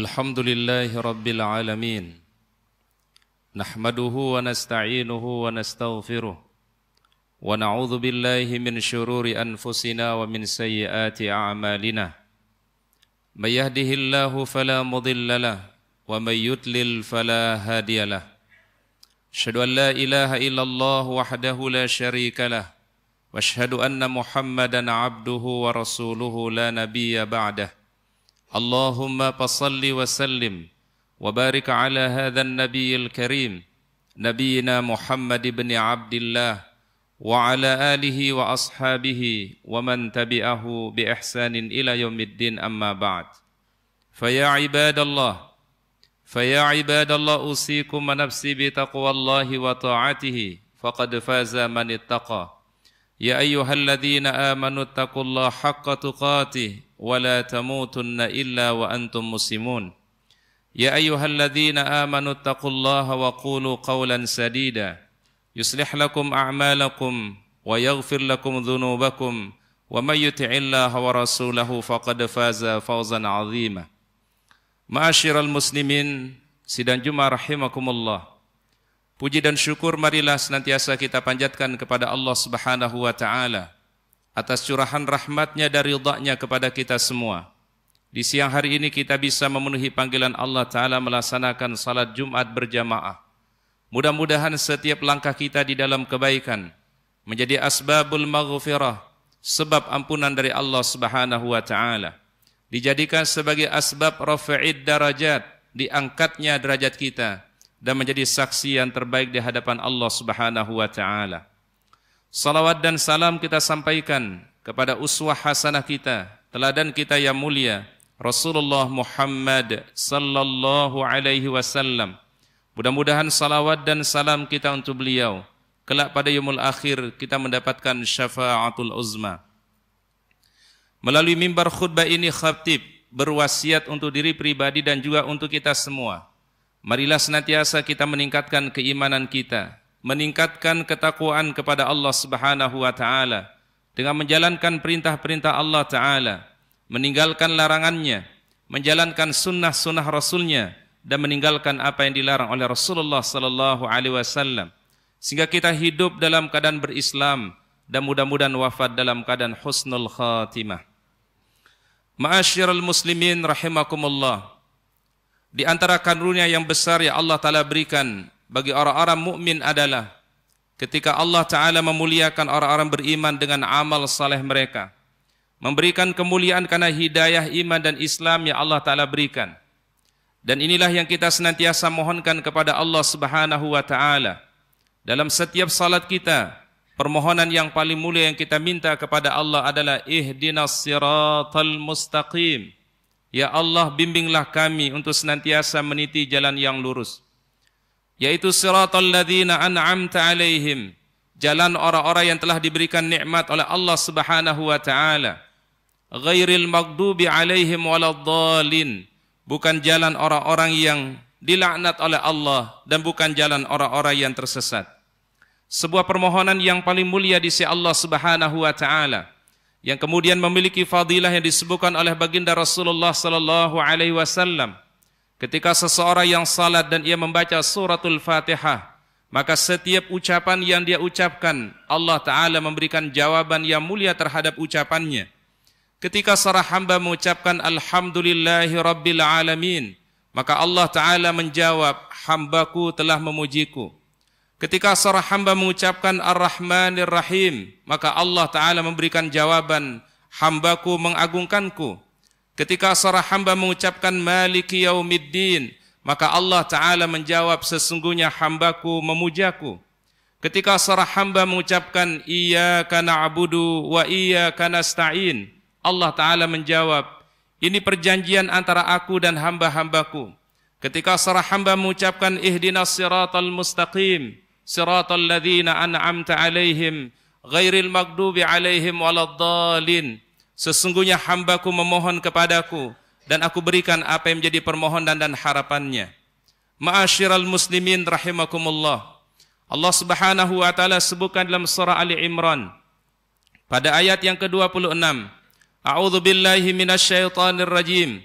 الحمد لله رب العالمين نحمده ونستعينه ونستغفره ونعوذ بالله من شرور أنفسنا ومن سيئات أعمالنا من يهده الله فلا مضل له ومن يتلل فلا هادي له أشهد أن لا إله إلا الله وحده لا شريك له وأشهد أن محمدا عبده ورسوله لا نبي بعده اللهم فصل وسلم وبارك على هذا النبي الكريم نبينا محمد بن عبد الله وعلى آله وأصحابه ومن تبعه بإحسان إلى يوم الدين أما بعد فيا عباد الله فيا عباد الله أوصيكم ونفسي بتقوى الله وطاعته فقد فاز من اتقى يا أيها الذين آمنوا اتقوا الله حق تقاته ولا تموتن إلا وأنتم مسلمون يا أيها الذين آمنوا اتقوا الله وقولوا قولا سديدا يصلح لكم أعمالكم ويغفر لكم ذنوبكم ومن يطع الله ورسوله فقد فاز فوزا عظيما معاشر المسلمين سيدان جمع رحمكم الله Puji dan syukur marilah senantiasa kita panjatkan kepada Allah Subhanahu wa taala atas curahan rahmatnya dan ridhanya kepada kita semua. Di siang hari ini kita bisa memenuhi panggilan Allah Ta'ala melaksanakan salat Jumat berjamaah. Mudah-mudahan setiap langkah kita di dalam kebaikan menjadi asbabul maghfirah, sebab ampunan dari Allah Subhanahu Wa Ta'ala. Dijadikan sebagai asbab rafi'id darajat, diangkatnya derajat kita dan menjadi saksi yang terbaik di hadapan Allah Subhanahu Wa Ta'ala. Salawat dan salam kita sampaikan kepada uswah hasanah kita, teladan kita yang mulia, Rasulullah Muhammad sallallahu alaihi wasallam. Mudah-mudahan salawat dan salam kita untuk beliau. Kelak pada yumul akhir kita mendapatkan syafaatul uzma. Melalui mimbar khutbah ini khatib berwasiat untuk diri pribadi dan juga untuk kita semua. Marilah senantiasa kita meningkatkan keimanan kita, meningkatkan ketakwaan kepada Allah Subhanahu wa taala dengan menjalankan perintah-perintah Allah taala, meninggalkan larangannya, menjalankan sunnah-sunnah rasulnya dan meninggalkan apa yang dilarang oleh Rasulullah sallallahu alaihi wasallam sehingga kita hidup dalam keadaan berislam dan mudah-mudahan wafat dalam keadaan husnul khatimah. Ma'asyiral muslimin rahimakumullah. Di antara karunia yang besar yang Allah Ta'ala berikan bagi orang-orang mukmin adalah ketika Allah Taala memuliakan orang-orang beriman dengan amal saleh mereka, memberikan kemuliaan karena hidayah iman dan Islam yang Allah Taala berikan. Dan inilah yang kita senantiasa mohonkan kepada Allah Subhanahu wa taala. Dalam setiap salat kita, permohonan yang paling mulia yang kita minta kepada Allah adalah ihdinas siratal mustaqim. Ya Allah, bimbinglah kami untuk senantiasa meniti jalan yang lurus yaitu siratal ladzina an'amta alaihim jalan orang-orang yang telah diberikan nikmat oleh Allah Subhanahu wa taala ghairil maghdubi alaihim waladdallin bukan jalan orang-orang yang dilaknat oleh Allah dan bukan jalan orang-orang yang tersesat sebuah permohonan yang paling mulia di sisi Allah Subhanahu wa taala yang kemudian memiliki fadilah yang disebutkan oleh baginda Rasulullah sallallahu alaihi wasallam Ketika seseorang yang salat dan ia membaca suratul fatihah, maka setiap ucapan yang dia ucapkan, Allah Ta'ala memberikan jawaban yang mulia terhadap ucapannya. Ketika seorang hamba mengucapkan Alhamdulillahi Rabbil Alamin, maka Allah Ta'ala menjawab, hambaku telah memujiku. Ketika seorang hamba mengucapkan Ar-Rahmanir Rahim, maka Allah Ta'ala memberikan jawaban, hambaku mengagungkanku. Ketika seorang hamba mengucapkan Maliki Yaumiddin, maka Allah Ta'ala menjawab sesungguhnya hambaku memujaku. Ketika seorang hamba mengucapkan Iyaka na'budu wa iyaka nasta'in, Allah Ta'ala menjawab, ini perjanjian antara aku dan hamba-hambaku. Ketika seorang hamba mengucapkan Ihdinas siratal mustaqim, siratal ladhina an'amta alaihim, ghairil magdubi alaihim waladhalin, Sesungguhnya hambaku memohon kepadaku dan aku berikan apa yang menjadi permohonan dan harapannya. Ma'asyiral muslimin rahimakumullah. Allah Subhanahu wa taala sebutkan dalam surah Ali Imran pada ayat yang ke-26. A'udzu billahi minasyaitonir rajim.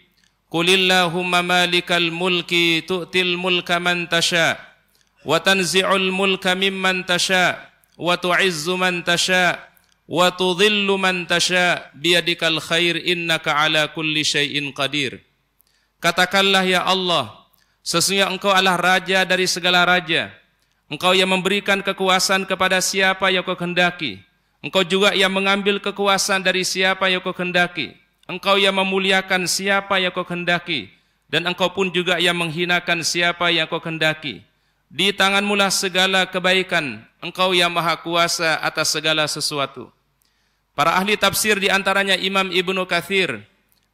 Qulillahumma malikal mulki tu'til mulka man tasha wa tanzi'ul mulka mimman tasha wa tu'izzu man tasha wa tudhillu man tasha biyadikal khair innaka ala kulli syai'in qadir katakanlah ya Allah sesungguhnya engkau adalah raja dari segala raja engkau yang memberikan kekuasaan kepada siapa yang kau kehendaki engkau juga yang mengambil kekuasaan dari siapa yang kau kehendaki engkau yang memuliakan siapa yang kau kehendaki dan engkau pun juga yang menghinakan siapa yang kau kehendaki di tanganmu lah segala kebaikan engkau yang maha kuasa atas segala sesuatu Para ahli tafsir di antaranya Imam Ibnu Katsir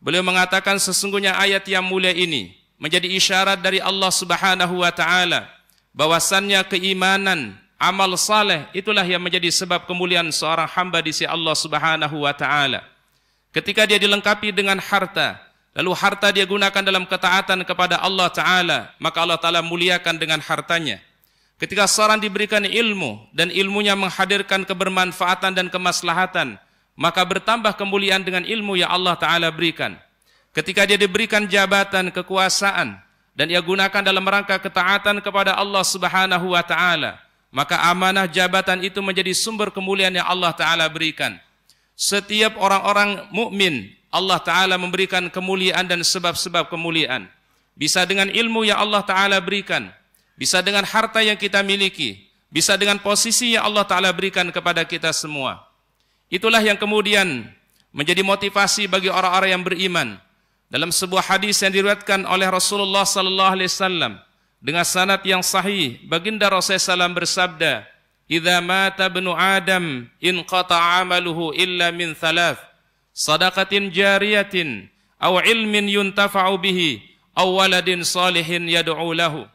beliau mengatakan sesungguhnya ayat yang mulia ini menjadi isyarat dari Allah Subhanahu wa taala bahwasannya keimanan amal saleh itulah yang menjadi sebab kemuliaan seorang hamba di sisi Allah Subhanahu wa taala. Ketika dia dilengkapi dengan harta, lalu harta dia gunakan dalam ketaatan kepada Allah taala, maka Allah taala muliakan dengan hartanya. Ketika seorang diberikan ilmu dan ilmunya menghadirkan kebermanfaatan dan kemaslahatan, maka bertambah kemuliaan dengan ilmu yang Allah Ta'ala berikan. Ketika dia diberikan jabatan, kekuasaan, dan ia gunakan dalam rangka ketaatan kepada Allah Subhanahu Wa Ta'ala, maka amanah jabatan itu menjadi sumber kemuliaan yang Allah Ta'ala berikan. Setiap orang-orang mukmin Allah Ta'ala memberikan kemuliaan dan sebab-sebab kemuliaan. Bisa dengan ilmu yang Allah Ta'ala berikan, bisa dengan harta yang kita miliki, bisa dengan posisi yang Allah Ta'ala berikan kepada kita semua. Itulah yang kemudian menjadi motivasi bagi orang-orang yang beriman. Dalam sebuah hadis yang diriwayatkan oleh Rasulullah sallallahu alaihi wasallam dengan sanad yang sahih, baginda Rasul Sallam bersabda, "Idza mata ibnu Adam in qata amaluhu illa min thalath: sadaqatin jariyatin aw ilmin yuntafa'u bihi aw waladin salihin yad'u lahu."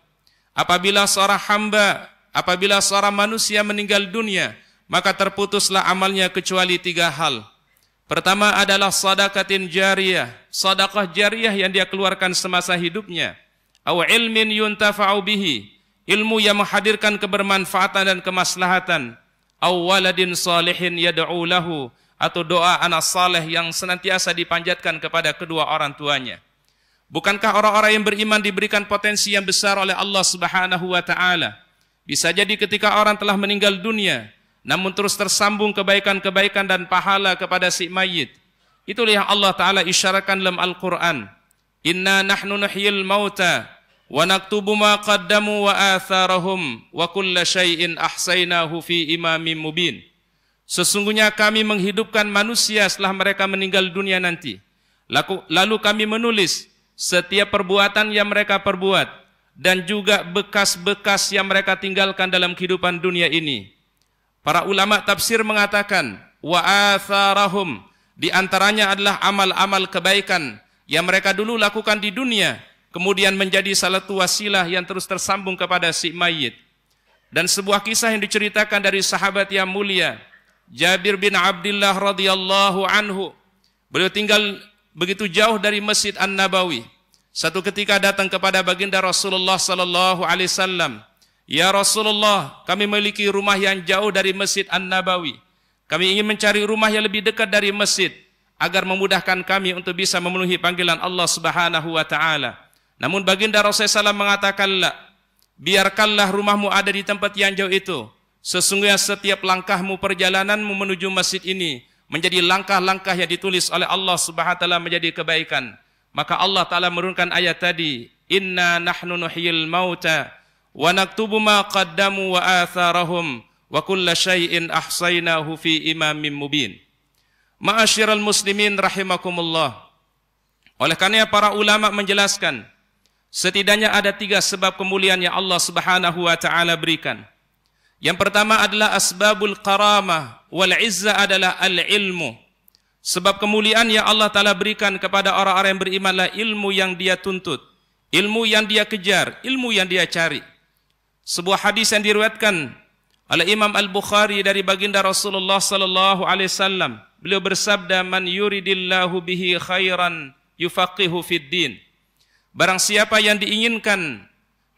Apabila seorang hamba, apabila seorang manusia meninggal dunia, maka terputuslah amalnya kecuali tiga hal. Pertama adalah sadaqatin jariyah, sadaqah jariyah yang dia keluarkan semasa hidupnya. Atau ilmin yuntafa'u bihi, ilmu yang menghadirkan kebermanfaatan dan kemaslahatan. Atau waladin salihin yad'u lahu, atau doa anak saleh yang senantiasa dipanjatkan kepada kedua orang tuanya. Bukankah orang-orang yang beriman diberikan potensi yang besar oleh Allah Subhanahu wa taala? Bisa jadi ketika orang telah meninggal dunia, namun terus tersambung kebaikan-kebaikan dan pahala kepada si mayit. Itulah yang Allah Ta'ala isyarakan dalam Al-Quran. Inna nahnu nahyil mauta wa naktubu ma qaddamu wa atharahum wa kulla syai'in ahsainahu fi imamim mubin. Sesungguhnya kami menghidupkan manusia setelah mereka meninggal dunia nanti. Lalu kami menulis setiap perbuatan yang mereka perbuat dan juga bekas-bekas yang mereka tinggalkan dalam kehidupan dunia ini. Para ulama tafsir mengatakan wa atharahum di antaranya adalah amal-amal kebaikan yang mereka dulu lakukan di dunia kemudian menjadi salah satu wasilah yang terus tersambung kepada si mayit. Dan sebuah kisah yang diceritakan dari sahabat yang mulia Jabir bin Abdullah radhiyallahu anhu. Beliau tinggal begitu jauh dari Masjid An-Nabawi. Satu ketika datang kepada baginda Rasulullah sallallahu alaihi wasallam Ya Rasulullah, kami memiliki rumah yang jauh dari Masjid An-Nabawi. Kami ingin mencari rumah yang lebih dekat dari masjid agar memudahkan kami untuk bisa memenuhi panggilan Allah Subhanahu wa taala. Namun baginda Rasulullah SAW mengatakan, La, biarkanlah rumahmu ada di tempat yang jauh itu. Sesungguhnya setiap langkahmu perjalanan menuju masjid ini menjadi langkah-langkah yang ditulis oleh Allah Subhanahu wa taala menjadi kebaikan. Maka Allah taala menurunkan ayat tadi, "Inna nahnu nuhyil mauta" wa naktubu ma qaddamu wa atharahum wa kulla syai'in ahsaynahu fi imamin mubin. Ma'asyiral muslimin rahimakumullah. Oleh karena para ulama menjelaskan setidaknya ada tiga sebab kemuliaan yang Allah Subhanahu wa taala berikan. Yang pertama adalah asbabul karamah wal izzah adalah al ilmu. Sebab kemuliaan yang Allah taala berikan kepada orang-orang yang beriman adalah ilmu yang dia tuntut, ilmu yang dia kejar, ilmu yang dia cari sebuah hadis yang diriwayatkan oleh Imam Al-Bukhari dari baginda Rasulullah sallallahu alaihi wasallam. Beliau bersabda, "Man yuridillahu bihi khairan yufaqihu fid din." Barang siapa yang diinginkan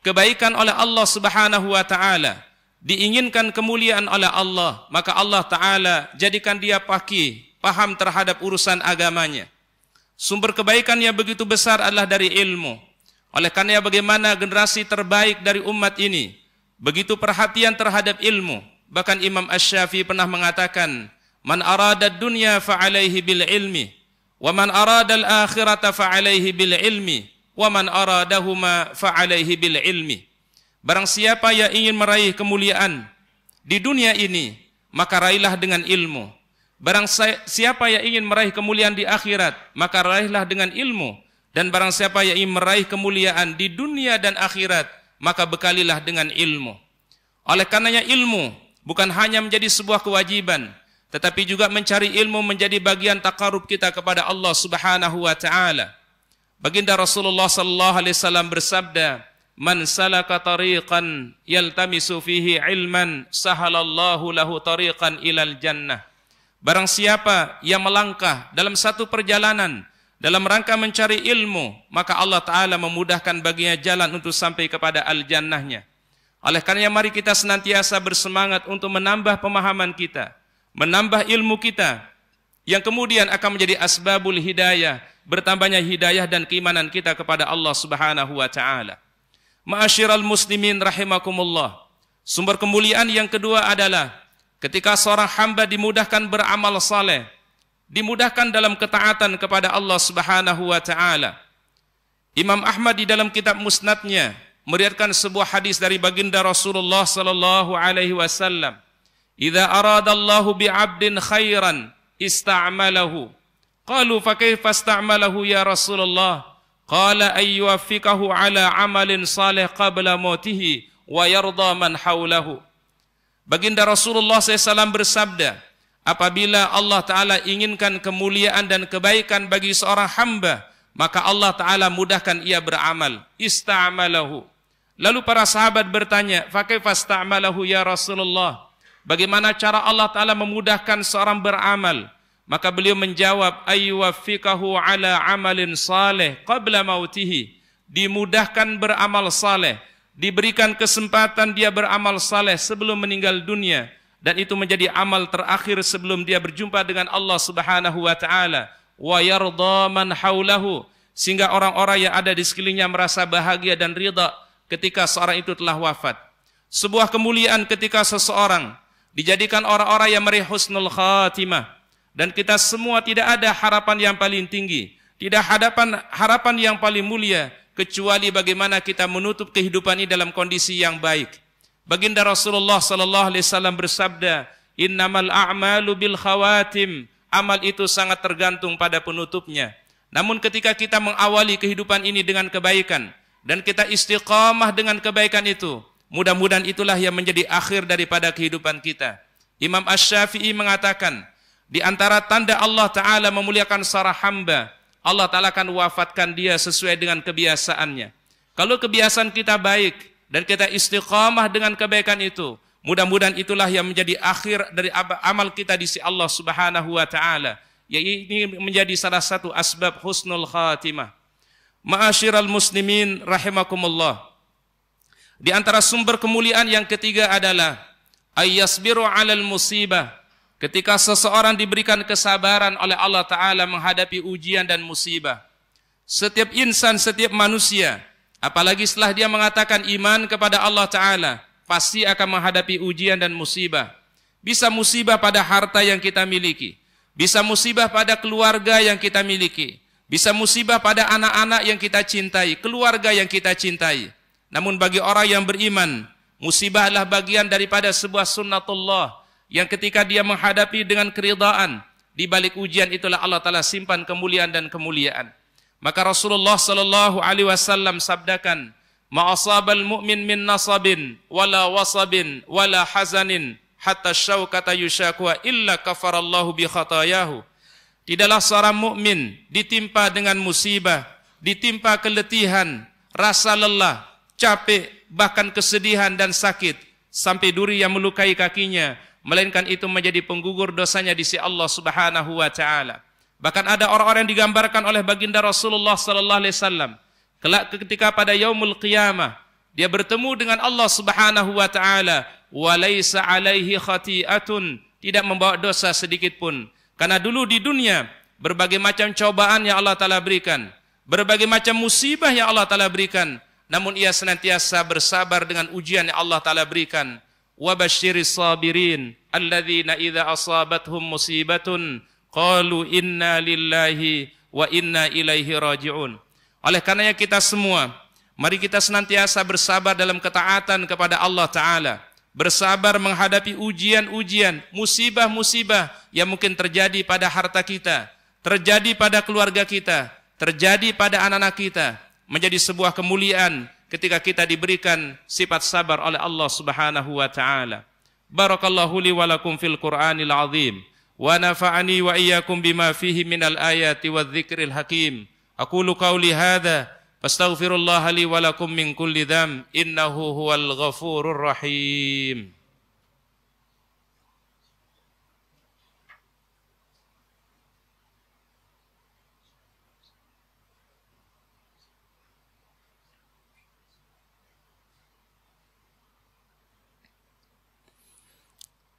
kebaikan oleh Allah Subhanahu wa taala, diinginkan kemuliaan oleh Allah, maka Allah taala jadikan dia faqih, paham terhadap urusan agamanya. Sumber kebaikan yang begitu besar adalah dari ilmu. Oleh karena bagaimana generasi terbaik dari umat ini, begitu perhatian terhadap ilmu. Bahkan Imam Ash-Shafi pernah mengatakan, Man arada dunya faalehi bil ilmi, waman man arada al-akhirata fa'alaihi bil ilmi, waman aradahuma faalehi bil ilmi. Barang siapa yang ingin meraih kemuliaan di dunia ini, maka raihlah dengan ilmu. Barang siapa yang ingin meraih kemuliaan di akhirat, maka raihlah dengan ilmu. Dan barang siapa yang ingin meraih kemuliaan di dunia dan akhirat, maka bekalilah dengan ilmu. Oleh karenanya ilmu bukan hanya menjadi sebuah kewajiban, tetapi juga mencari ilmu menjadi bagian takarub kita kepada Allah Subhanahu wa taala. Baginda Rasulullah sallallahu alaihi wasallam bersabda, "Man salaka tariqan yaltami fihi ilman, sahalallahu lahu tariqan ilal jannah." Barang siapa yang melangkah dalam satu perjalanan, dalam rangka mencari ilmu maka Allah taala memudahkan baginya jalan untuk sampai kepada al-jannahnya oleh karenanya mari kita senantiasa bersemangat untuk menambah pemahaman kita menambah ilmu kita yang kemudian akan menjadi asbabul hidayah bertambahnya hidayah dan keimanan kita kepada Allah Subhanahu wa taala Maashiral muslimin rahimakumullah sumber kemuliaan yang kedua adalah ketika seorang hamba dimudahkan beramal saleh dimudahkan dalam ketaatan kepada Allah Subhanahu wa taala. Imam Ahmad di dalam kitab Musnadnya meriarkan sebuah hadis dari baginda Rasulullah sallallahu alaihi wasallam. "Idza aradallahu bi'abdin khairan ista'malahu." Qalu fa kaifa ista'malahu ya Rasulullah? Qala ay yuwaffiqahu ala amalin salih qabla mautihi wa yarda man hawlahu. Baginda Rasulullah sallallahu alaihi wasallam bersabda, Apabila Allah Ta'ala inginkan kemuliaan dan kebaikan bagi seorang hamba, maka Allah Ta'ala mudahkan ia beramal. Ista'amalahu. Lalu para sahabat bertanya, Fakifasta'amalahu ya Rasulullah? Bagaimana cara Allah Ta'ala memudahkan seorang beramal? Maka beliau menjawab, Ayyuwafiqahu ala amalin saleh qabla mautihi. Dimudahkan beramal saleh. Diberikan kesempatan dia beramal saleh sebelum meninggal Dunia dan itu menjadi amal terakhir sebelum dia berjumpa dengan Allah Subhanahu wa taala wa yarda man haulahu sehingga orang-orang yang ada di sekelilingnya merasa bahagia dan rida ketika seorang itu telah wafat sebuah kemuliaan ketika seseorang dijadikan orang-orang yang meraih husnul khatimah dan kita semua tidak ada harapan yang paling tinggi tidak hadapan harapan yang paling mulia kecuali bagaimana kita menutup kehidupan ini dalam kondisi yang baik. Baginda Rasulullah sallallahu alaihi wasallam bersabda, "Innamal a'malu bil khawatim." Amal itu sangat tergantung pada penutupnya. Namun ketika kita mengawali kehidupan ini dengan kebaikan dan kita istiqamah dengan kebaikan itu, mudah-mudahan itulah yang menjadi akhir daripada kehidupan kita. Imam Asy-Syafi'i mengatakan, di antara tanda Allah taala memuliakan seorang hamba, Allah taala akan wafatkan dia sesuai dengan kebiasaannya. Kalau kebiasaan kita baik, dan kita istiqamah dengan kebaikan itu. Mudah-mudahan itulah yang menjadi akhir dari amal kita di sisi Allah Subhanahu wa taala. Ya ini menjadi salah satu asbab husnul khatimah. Ma'asyiral muslimin rahimakumullah. Di antara sumber kemuliaan yang ketiga adalah ayyasbiru alal musibah. Ketika seseorang diberikan kesabaran oleh Allah taala menghadapi ujian dan musibah. Setiap insan, setiap manusia Apalagi setelah dia mengatakan iman kepada Allah Ta'ala, pasti akan menghadapi ujian dan musibah. Bisa musibah pada harta yang kita miliki. Bisa musibah pada keluarga yang kita miliki. Bisa musibah pada anak-anak yang kita cintai, keluarga yang kita cintai. Namun bagi orang yang beriman, musibah adalah bagian daripada sebuah sunnatullah yang ketika dia menghadapi dengan keridaan, di balik ujian itulah Allah Ta'ala simpan kemuliaan dan kemuliaan. Maka Rasulullah sallallahu alaihi wasallam sabdakan, "Ma asabal mu'min min nasabin wala wasabin wala hazanin hatta syauqata yushaku illa kafarallahu bi khatayahu." Tidaklah seorang mukmin ditimpa dengan musibah, ditimpa keletihan, rasa lelah, capek, bahkan kesedihan dan sakit sampai duri yang melukai kakinya, melainkan itu menjadi penggugur dosanya di sisi Allah Subhanahu wa taala. Bahkan ada orang-orang yang digambarkan oleh baginda Rasulullah sallallahu alaihi wasallam kelak ketika pada yaumul qiyamah dia bertemu dengan Allah Subhanahu wa taala wa laisa alaihi khati'atun tidak membawa dosa sedikit pun karena dulu di dunia berbagai macam cobaan yang Allah taala berikan berbagai macam musibah yang Allah taala berikan namun ia senantiasa bersabar dengan ujian yang Allah taala berikan wa basyiris sabirin alladzina idza asabathum musibatun qalu inna lillahi wa inna ilaihi rajiun oleh karenanya kita semua mari kita senantiasa bersabar dalam ketaatan kepada Allah taala bersabar menghadapi ujian-ujian musibah-musibah yang mungkin terjadi pada harta kita terjadi pada keluarga kita terjadi pada anak-anak kita menjadi sebuah kemuliaan ketika kita diberikan sifat sabar oleh Allah Subhanahu wa taala. Barakallahu li wa lakum fil Qur'anil Azim. ونفعني وإياكم بما فيه من الآيات والذكر الحكيم أقول قولي هذا فاستغفر الله لي ولكم من كل ذنب إنه هو الغفور الرحيم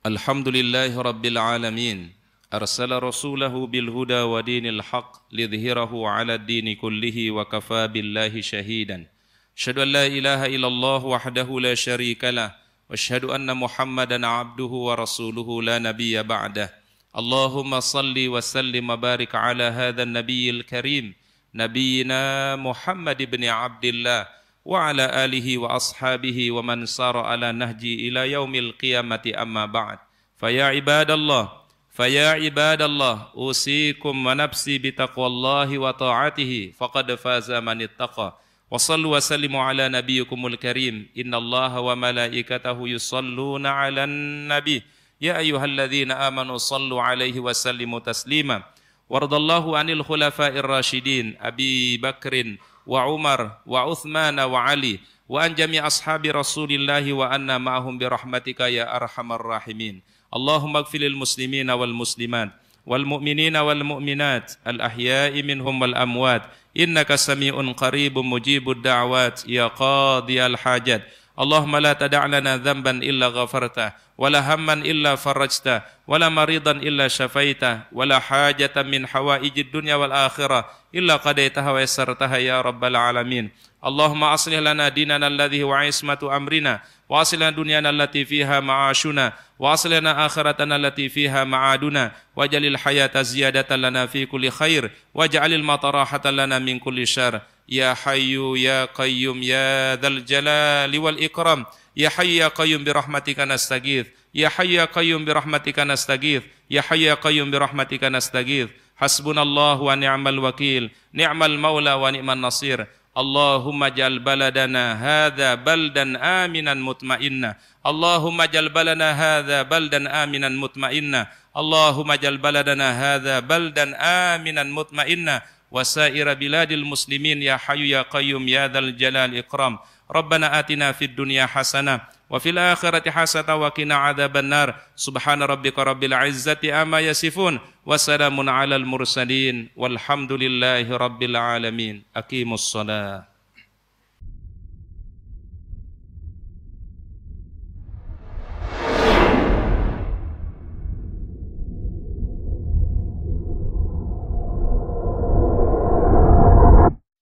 الحمد لله رب العالمين أرسل رسوله بالهدى ودين الحق ليظهره على الدين كله وكفى بالله شهيدا أشهد أن لا إله إلا الله وحده لا شريك له وأشهد أن محمدا عبده ورسوله لا نبي بعده اللهم صل وسلم وبارك على هذا النبي الكريم نبينا محمد بن عبد الله وعلى آله وأصحابه ومن سار على نهجي إلى يوم القيامة أما بعد فيا عباد الله فيا عباد الله أوصيكم ونفسي بتقوى الله وطاعته فقد فاز من اتقى وصلوا وسلموا على نبيكم الكريم إن الله وملائكته يصلون على النبي يا أيها الذين آمنوا صلوا عليه وسلموا تسليماً وارض الله عن الخلفاء الراشدين أبي بكر وعمر وعثمان وعلي وأن جميع أصحاب رسول الله وأنا معهم برحمتك يا أرحم الراحمين اللهم اغفر للمسلمين والمسلمات والمؤمنين والمؤمنات الأحياء منهم والأموات إنك سميع قريب مجيب الدعوات يا قاضي الحاجات اللهم لا تدع لنا ذنبا إلا غفرته ولا هما إلا فرجته ولا مريضا إلا شفيته ولا حاجة من حوائج الدنيا والآخرة إلا قضيتها ويسرتها يا رب العالمين اللهم أصلح لنا ديننا الذي هو عصمة أمرنا وأصلح لنا دنيانا التي فيها معاشنا وأصلح لنا آخرتنا التي فيها معادنا واجعل الحياة زيادة لنا في كل خير واجعل المطر راحة لنا من كل شر يا حي يا قيوم يا ذا الجلال والإكرام يا حي يا قيوم برحمتك نستغيث يا حي يا قيوم برحمتك نستغيث يا حي يا قيوم برحمتك نستغيث حسبنا الله ونعم الوكيل نعم المولى ونعم النصير اللهم اجعل بلدنا هذا بلدا امنا مطمئنا اللهم اجعل بلدنا هذا بلدا امنا مطمئنا اللهم اجعل بلدنا هذا بلدا امنا مطمئنا وسائر بلاد المسلمين يا حي يا قيوم يا ذا الجلال الاكرام ربنا آتنا في الدنيا حسنة وفي الآخرة حسنة وقنا عذاب النار سبحان ربك رب العزة أما يصفون وسلام على المرسلين والحمد لله رب العالمين أقيموا الصلاة